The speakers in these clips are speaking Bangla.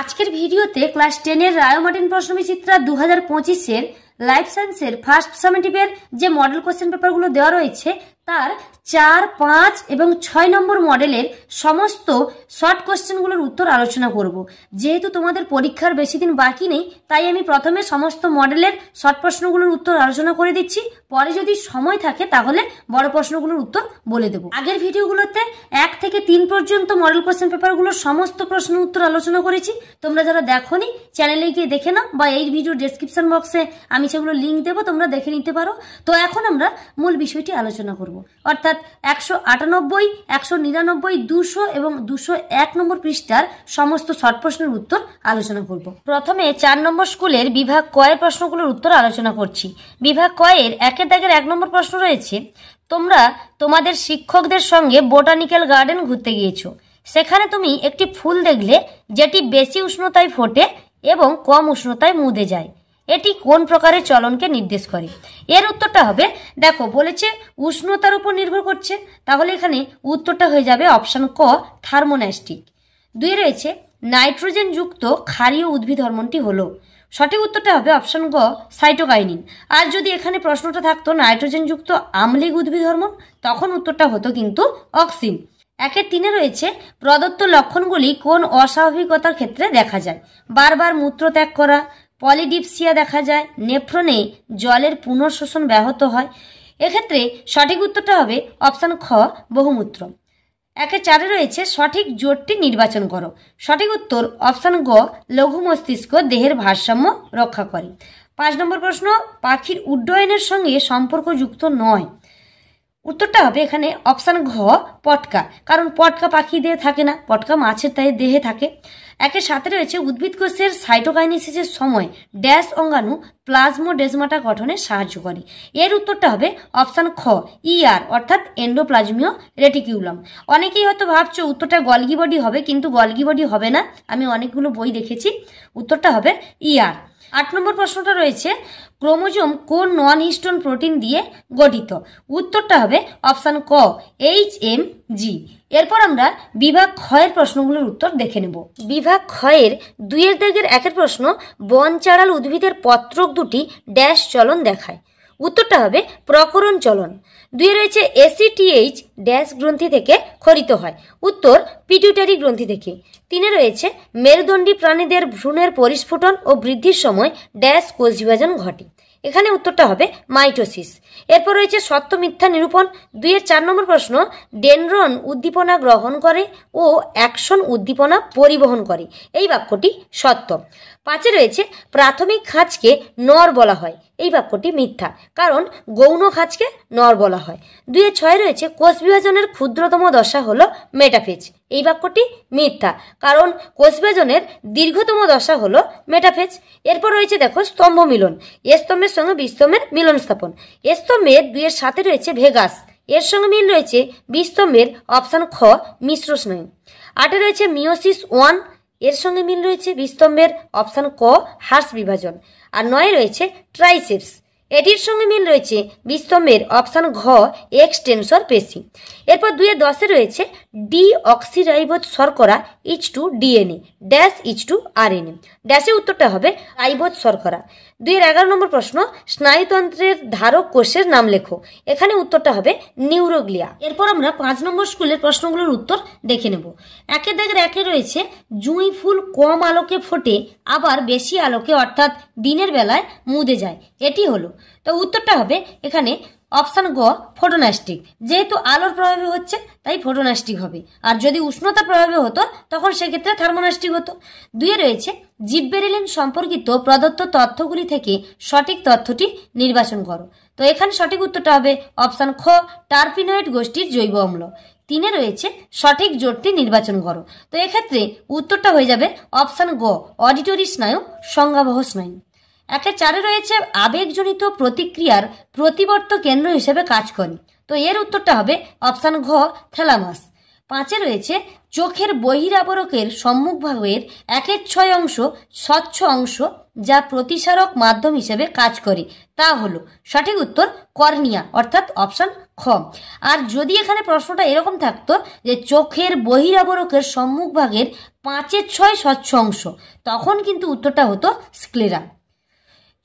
আজকের ভিডিওতে ক্লাস টেনের রায়মার্টিন প্রশ্নবিচিত্রা দু হাজার পঁচিশের লাইফ সায়েন্সের ফার্স্ট সামেটিভের যে মডেল কোশ্চেন পেপারগুলো দেওয়া রয়েছে তার চার পাঁচ এবং ছয় নম্বর মডেলের সমস্ত শর্ট কোশ্চেনগুলোর উত্তর আলোচনা করব যেহেতু তোমাদের পরীক্ষার বেশি দিন বাকি নেই তাই আমি প্রথমে সমস্ত মডেলের শর্ট প্রশ্নগুলোর উত্তর আলোচনা করে দিচ্ছি পরে যদি সময় থাকে তাহলে বড় প্রশ্নগুলোর উত্তর বলে দেব আগের ভিডিওগুলোতে এক থেকে তিন পর্যন্ত মডেল কোশ্চেন পেপারগুলোর সমস্ত প্রশ্ন উত্তর আলোচনা করেছি তোমরা যারা দেখো চ্যানেলে গিয়ে দেখে নাও বা এই ভিডিও ডেসক্রিপশন বক্সে আমি আমি সেগুলো লিঙ্ক দেবো তোমরা দেখে নিতে পারো তো এখন আমরা মূল বিষয়টি আলোচনা করব অর্থাৎ একশো আটানব্বই একশো নিরানব্বই দুশো এবং দুশো এক নম্বর পৃষ্ঠার সমস্ত শর্ট প্রশ্নের উত্তর আলোচনা করব প্রথমে চার নম্বর স্কুলের বিভাগ কয়ের প্রশ্নগুলোর উত্তর আলোচনা করছি বিভাগ কয়ের একের দাগের এক নম্বর প্রশ্ন রয়েছে তোমরা তোমাদের শিক্ষকদের সঙ্গে বোটানিক্যাল গার্ডেন ঘুরতে গিয়েছো সেখানে তুমি একটি ফুল দেখলে যেটি বেশি উষ্ণতায় ফোটে এবং কম উষ্ণতায় মুদে যায় এটি কোন প্রকারের চলনকে নির্দেশ করে এর উত্তরটা হবে দেখো বলেছে উষ্ণতার উপর নির্ভর করছে তাহলে এখানে উত্তরটা হয়ে যাবে অপশান ক থার্মোনাস্টিক দুই রয়েছে নাইট্রোজেনযুক্ত ক্ষারীয় উদ্ভিদ হরমোনটি হলো সঠিক উত্তরটা হবে অপশন গ সাইটোকাইনিন আর যদি এখানে প্রশ্নটা থাকতো নাইট্রোজেনযুক্ত আমলিক উদ্ভিদ হরমোন তখন উত্তরটা হতো কিন্তু অক্সিন একের তিনে রয়েছে প্রদত্ত লক্ষণগুলি কোন অস্বাভাবিকতার ক্ষেত্রে দেখা যায় বারবার মূত্র ত্যাগ করা পলিডিপসিয়া দেখা যায় নেফ্রনে জলের পুনঃশোষণ ব্যাহত হয় এক্ষেত্রে সঠিক উত্তরটা হবে অপশান খ বহুমূত্র একে চারে রয়েছে সঠিক জোটটি নির্বাচন করো সঠিক উত্তর অপশান গ লঘু মস্তিষ্ক দেহের ভারসাম্য রক্ষা করে পাঁচ নম্বর প্রশ্ন পাখির উড্ডয়নের সঙ্গে সম্পর্কযুক্ত নয় উত্তরটা হবে এখানে অপশান ঘ পটকা কারণ পটকা পাখি দেহে থাকে না পটকা মাছের তাই দেহে থাকে একের সাথে রয়েছে উদ্ভিদ কোষের সাইটোকাইনিসিসের সময় ড্যাশ অঙ্গাণু প্লাজমো ডেজমাটা গঠনে সাহায্য করে এর উত্তরটা হবে অপশান খ আর e অর্থাৎ এন্ডোপ্লাজমীয় রেটিকিউলাম অনেকেই হয়তো ভাবছো উত্তরটা গলগি বডি হবে কিন্তু গলগি বডি হবে না আমি অনেকগুলো বই দেখেছি উত্তরটা হবে আর e আট নম্বর প্রশ্নটা রয়েছে ক্রোমোজোম কোন নন হিস্টোন প্রোটিন দিয়ে গঠিত উত্তরটা হবে অপশান ক এইচ এম জি এরপর আমরা বিভাগ ক্ষয়ের প্রশ্নগুলোর উত্তর দেখে নেব বিভাগ ক্ষয়ের দুইয়ের দাগের একের প্রশ্ন বন চাড়াল উদ্ভিদের পত্রক দুটি ড্যাশ চলন দেখায় উত্তরটা হবে প্রকরণ চলন দুইয়ে রয়েছে এসিটিএইচ ড্যাশ গ্রন্থি থেকে খরিত হয় উত্তর পিটিউটারি গ্রন্থি থেকে তিনে রয়েছে মেরুদণ্ডী প্রাণীদের ভ্রূণের পরিস্ফুটন ও বৃদ্ধির সময় ড্যাশ কোষ বিভাজন ঘটে এখানে উত্তরটা হবে মাইটোসিস এরপর রয়েছে সত্য মিথ্যা নিরূপণ দুইয়ের চার নম্বর প্রশ্ন ডেনড্রন উদ্দীপনা গ্রহণ করে ও অ্যাকশন উদ্দীপনা পরিবহন করে এই বাক্যটি সত্য পাঁচে রয়েছে প্রাথমিক খাঁজকে নর বলা হয় এই বাক্যটি মিথ্যা কারণ গৌণ খাঁজকে নর বলা হয় দুয়ে ছয় রয়েছে কোষ বিভাজনের ক্ষুদ্রতম দশা হল মেটাফেজ এই বাক্যটি মিথ্যা কারণ কোষ বিভাজনের দীর্ঘতম দশা হল মেটাফেজ এরপর রয়েছে দেখো স্তম্ভ মিলন এ স্তম্ভের সঙ্গে বিস্তম্ভের মিলন স্থাপন এ স্তম্ভের দুয়ের সাথে রয়েছে ভেগাস এর সঙ্গে মিল রয়েছে বিস্তম্ভের অপশান খ মিশ্র স্নায়ু আটে রয়েছে মিওসিস ওয়ান এর সঙ্গে মিল রয়েছে বিস্তম্ভের অপশান ক হার্স বিভাজন আর নয় রয়েছে ট্রাইসেপস এটির সঙ্গে মিল রয়েছে বিস্তম্ভের অপশান ঘ এক্সটেনশর পেশি এরপর দুয়ে দশে রয়েছে অক্সিরাইবোজ শর্করা each to DNA dash each to RNA ড্যাশে উত্তরটা হবে রাইবোজ শর্করা দুই এর এগারো নম্বর প্রশ্ন স্নায়ুতন্ত্রের ধারক কোষের নাম লেখো এখানে উত্তরটা হবে নিউরোগ্লিয়া এরপর আমরা পাঁচ নম্বর স্কুলের প্রশ্নগুলোর উত্তর দেখে নেব একে দাগের একে রয়েছে জুঁই ফুল কম আলোকে ফোটে আবার বেশি আলোকে অর্থাৎ দিনের বেলায় মুদে যায় এটি হলো তো উত্তরটা হবে এখানে অপশান গ ফটোনাস্টিক যেহেতু আলোর প্রভাবে হচ্ছে তাই ফটোনাস্টিক হবে আর যদি উষ্ণতা প্রভাবে হতো তখন সেক্ষেত্রে থার্মোনাস্টিক হতো দুয়ে রয়েছে জিব্বেরেলিন সম্পর্কিত প্রদত্ত তথ্যগুলি থেকে সঠিক তথ্যটি নির্বাচন করো তো এখানে সঠিক উত্তরটা হবে অপশান খ টার্পিনয়েড গোষ্ঠীর জৈব অম্ল তিনে রয়েছে সঠিক জোটটি নির্বাচন করো তো এক্ষেত্রে উত্তরটা হয়ে যাবে অপশান গ অডিটরি স্নায়ু সংজ্ঞাবহ স্নায়ু একটা চারে রয়েছে আবেগজনিত প্রতিক্রিয়ার প্রতিবর্ত কেন্দ্র হিসেবে কাজ করে তো এর উত্তরটা হবে অপশান ঘ থ্যালামাস পাঁচে রয়েছে চোখের বহিরাবরকের সম্মুখভাগের একের ছয় অংশ স্বচ্ছ অংশ যা প্রতিসারক মাধ্যম হিসেবে কাজ করে তা হলো সঠিক উত্তর কর্নিয়া অর্থাৎ অপশান খ আর যদি এখানে প্রশ্নটা এরকম থাকতো যে চোখের বহিরাবরকের সম্মুখভাগের পাঁচের ছয় স্বচ্ছ অংশ তখন কিন্তু উত্তরটা হতো স্ক্লেরা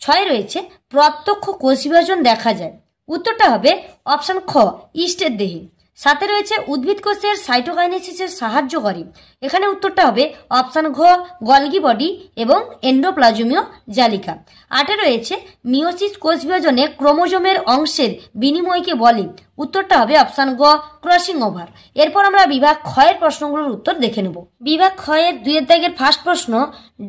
ছয় রয়েছে প্রত্যক্ষ কোষ বিভাজন দেখা যায় উত্তরটা হবে অপশন খ ইস্টের দেহে সাথে রয়েছে উদ্ভিদ কোষের সাইটোকাইনেসিসের সাহায্য করে এখানে উত্তরটা হবে অপশান ঘ গলগি বডি এবং এন্ডোপ্লাজমীয় জালিকা আটে রয়েছে মিওসিস কোষ বিভাজনে ক্রোমোজোমের অংশের বিনিময়কে বলে উত্তরটা হবে অপশান গ ক্রসিং ওভার এরপর আমরা বিভাগ ক্ষয়ের প্রশ্নগুলোর উত্তর দেখে নেব বিভাগ ক্ষয়ের দুয়ের দাগের ফার্স্ট প্রশ্ন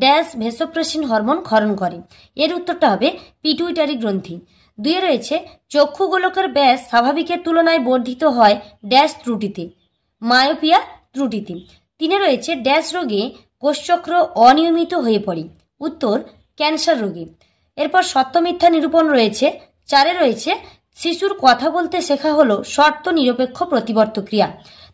ড্যাশ ভেসোপ্রেসিন হরমোন ক্ষরণ করে এর উত্তরটা হবে পিটুইটারি গ্রন্থি দুয়ে রয়েছে চক্ষু গোলকের ব্যাস স্বাভাবিকের তুলনায় বর্ধিত হয় ড্যাশ ত্রুটিতে মায়োপিয়া ত্রুটিতে তিনে রয়েছে ড্যাশ রোগে কোষচক্র অনিয়মিত হয়ে পড়ে উত্তর ক্যান্সার রোগী এরপর সত্য মিথ্যা নিরূপণ রয়েছে চারে রয়েছে শিশুর কথা বলতে শেখা হলো শর্ত নিরপেক্ষ প্রতিবর্ত ক্রিয়া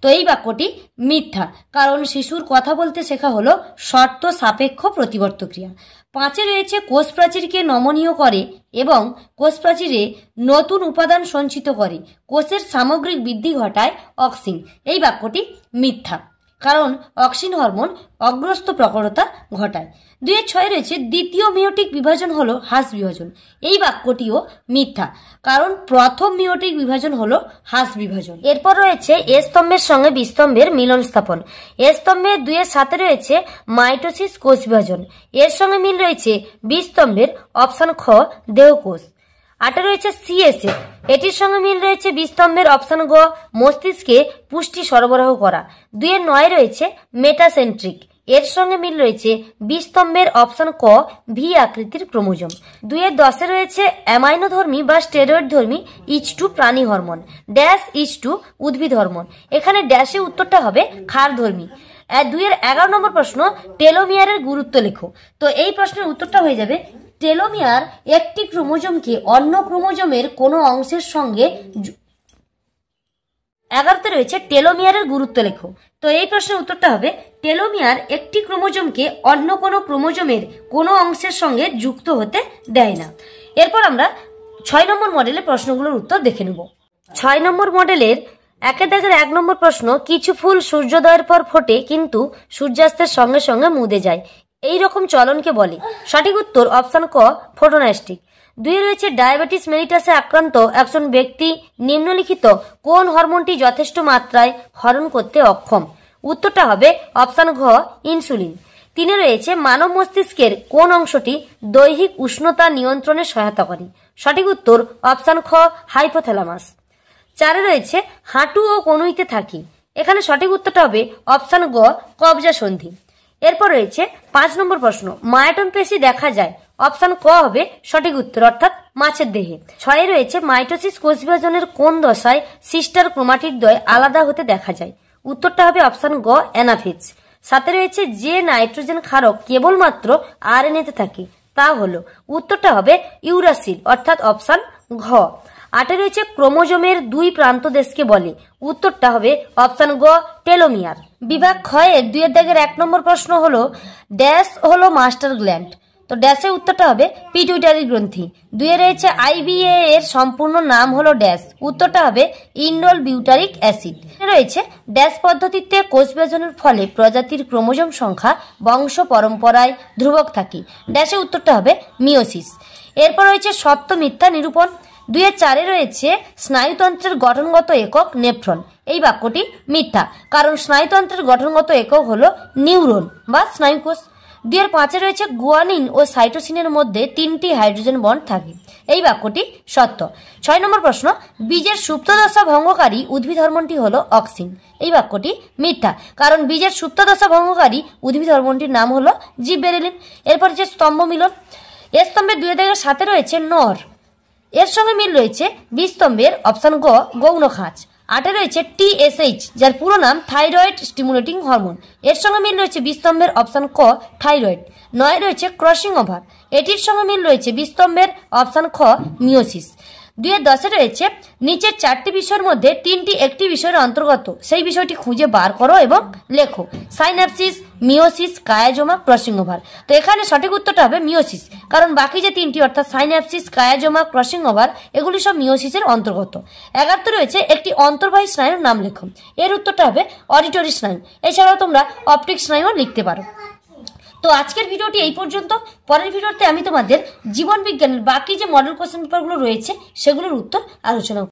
তো এই বাক্যটি মিথ্যা কারণ শিশুর কথা বলতে শেখা হলো শর্ত সাপেক্ষ প্রতিবর্ত ক্রিয়া পাঁচে রয়েছে কোষ প্রাচীরকে নমনীয় করে এবং কোষ প্রাচীরে নতুন উপাদান সঞ্চিত করে কোষের সামগ্রিক বৃদ্ধি ঘটায় অক্সিন এই বাক্যটি মিথ্যা কারণ অক্সিন হরমোন অগ্রস্ত প্রকরতা ঘটায় দুয়ে ছয় রয়েছে দ্বিতীয় মিওটিক বিভাজন হলো হাস বিভাজন এই বাক্যটিও মিথ্যা কারণ প্রথম মিওটিক বিভাজন হলো হাস বিভাজন এরপর রয়েছে এ স্তম্ভের সঙ্গে বিস্তম্ভের মিলন স্থাপন এ স্তম্ভের দুয়ের সাথে রয়েছে মাইটোসিস কোষ বিভাজন এর সঙ্গে মিল রয়েছে বিস্তম্ভের অপশান খ দেহকোষ আটে রয়েছে সিএসএ এটির সঙ্গে মিল রয়েছে বিস্তম্ভের অপশন গ মস্তিষ্কে পুষ্টি সরবরাহ করা দুয়ের নয় রয়েছে মেটাসেন্ট্রিক এর সঙ্গে মিল রয়েছে বিস্তম্ভের অপশন ক ভি আকৃতির ক্রোমোজোম দুয়ের দশে রয়েছে অ্যামাইনোধর্মী বা স্টেরয়েড ধর্মী ইচ টু প্রাণী হরমোন ড্যাশ ইচ টু উদ্ভিদ হরমোন এখানে ড্যাশে উত্তরটা হবে ক্ষারধর্মী দুইয়ের এগারো নম্বর প্রশ্ন টেলোমিয়ারের গুরুত্ব লেখো তো এই প্রশ্নের উত্তরটা হয়ে যাবে টেলোমিয়ার একটি ক্রোমোজোমকে অন্য ক্রোমোজোমের কোনো অংশের সঙ্গে এগারোতে রয়েছে টেলোমিয়ারের গুরুত্ব লেখ তো এই প্রশ্নের উত্তরটা হবে টেলোমিয়ার একটি ক্রোমোজোমকে অন্য কোনো ক্রোমোজোমের কোনো অংশের সঙ্গে যুক্ত হতে দেয় না এরপর আমরা ছয় নম্বর মডেলের প্রশ্নগুলোর উত্তর দেখে নেব ছয় নম্বর মডেলের একে দাগের এক নম্বর প্রশ্ন কিছু ফুল সূর্যোদয়ের পর ফোটে কিন্তু সূর্যাস্তের সঙ্গে সঙ্গে মুদে যায় এই রকম চলনকে বলে সঠিক উত্তর অপশান ক ফোটোনাস্টিক দুই রয়েছে ডায়াবেটিস মেলিটাসে আক্রান্ত একজন ব্যক্তি নিম্নলিখিত কোন হরমোনটি যথেষ্ট মাত্রায় হরণ করতে অক্ষম উত্তরটা হবে অপশান ঘ ইনসুলিন তিনে রয়েছে মানব মস্তিষ্কের কোন অংশটি দৈহিক উষ্ণতা নিয়ন্ত্রণে সহায়তা করে সঠিক উত্তর অপশান খ হাইপোথ্যালামাস চারে রয়েছে হাঁটু ও কনুইতে থাকি এখানে সঠিক উত্তরটা হবে অপশান গ কবজা সন্ধি এরপর রয়েছে পাঁচ নম্বর প্রশ্ন মায়াটন পেশি দেখা যায় অপশন ক হবে সঠিক উত্তর অর্থাৎ মাছের দেহে ছয়ে রয়েছে মাইটোসিস কোষ বিভাজনের কোন দশায় সিস্টার ক্রোমাটিড দ্বয় আলাদা হতে দেখা যায় উত্তরটা হবে অপশন গ অ্যানাফিজ সাথে রয়েছে যে নাইট্রোজেন ক্ষারক কেবলমাত্র আর এনএতে থাকে তা হলো উত্তরটা হবে ইউরাসিল অর্থাৎ অপশন ঘ আটে রয়েছে ক্রোমোজোমের দুই প্রান্ত দেশকে বলে উত্তরটা হবে অপশান গ টেলোমিয়ার বিভাগ ক্ষয়ের দুয়ের দাগের এক নম্বর প্রশ্ন হল ড্যাশ হলো মাস্টার গ্ল্যান্ড তো ড্যাশের উত্তরটা হবে পিটুইটারি গ্রন্থি দুয়ে রয়েছে আইবিএ এর সম্পূর্ণ নাম হলো ড্যাশ উত্তরটা হবে ইন্ডোল বিউটারিক অ্যাসিড রয়েছে ড্যাশ পদ্ধতিতে কোষ বিভাজনের ফলে প্রজাতির ক্রোমোজোম সংখ্যা বংশ পরম্পরায় ধ্রুবক থাকে ড্যাশের উত্তরটা হবে মিওসিস এরপর রয়েছে সত্য মিথ্যা নিরূপণ দুয়ে চারে রয়েছে স্নায়ুতন্ত্রের গঠনগত একক নেফ্রন এই বাক্যটি মিথ্যা কারণ স্নায়ুতন্ত্রের গঠনগত একক হল নিউরন বা স্নায়ুকোষ দুয়ের পাঁচে রয়েছে গুয়ানিন ও সাইটোসিনের মধ্যে তিনটি হাইড্রোজেন বন্ড থাকে এই বাক্যটি সত্য ছয় নম্বর প্রশ্ন বীজের সুপ্তদশা ভঙ্গকারী উদ্ভিদ হরমোনটি হলো অক্সিন এই বাক্যটি মিথ্যা কারণ বীজের সুপ্তদশা ভঙ্গকারী উদ্ভিদ হরমোনটির নাম হলো বেরেলিন এরপর হচ্ছে স্তম্ভ মিলন এ স্তম্ভে দুয়ে থেকে সাথে রয়েছে নর এর সঙ্গে মিল রয়েছে বিস্তম্ভের অপশান গ গৌণ খাঁচ আটে রয়েছে টিএসএইচ যার পুরো নাম থাইরয়েড স্টিমুলেটিং হরমোন এর সঙ্গে মিল রয়েছে বিস্তম্ভের অপশান ক থাইরয়েড নয় রয়েছে ক্রসিং ওভার এটির সঙ্গে মিল রয়েছে বিস্তম্ভের অপশান খ মিওসিস দুই দশে রয়েছে নিচের চারটি বিষয়ের মধ্যে তিনটি একটি বিষয়ের অন্তর্গত সেই বিষয়টি খুঁজে বার করো এবং লেখো synapsis meiosis chiasma crossing over তো এখানে সঠিক উত্তরটা হবে মিওসিস কারণ বাকি যে তিনটি অর্থাৎ সাইন্যাপসিস কায়াজমা ক্রসিং ওভার এগুলি সব মিওসিসের অন্তর্গত একাত্তর রয়েছে একটি অন্তর্বাহী স্নায়ুর নাম লেখো এর উত্তরটা হবে অডিটরি স্নায়ু এছাড়াও তোমরা অপটিক স্নায়ুও লিখতে পারো তো আজকের ভিডিওটি এই পর্যন্ত পরের ভিডিওতে আমি তোমাদের জীবন বিজ্ঞানের বাকি যে মডেল কোশ্চেন পেপারগুলো রয়েছে সেগুলোর উত্তর আলোচনা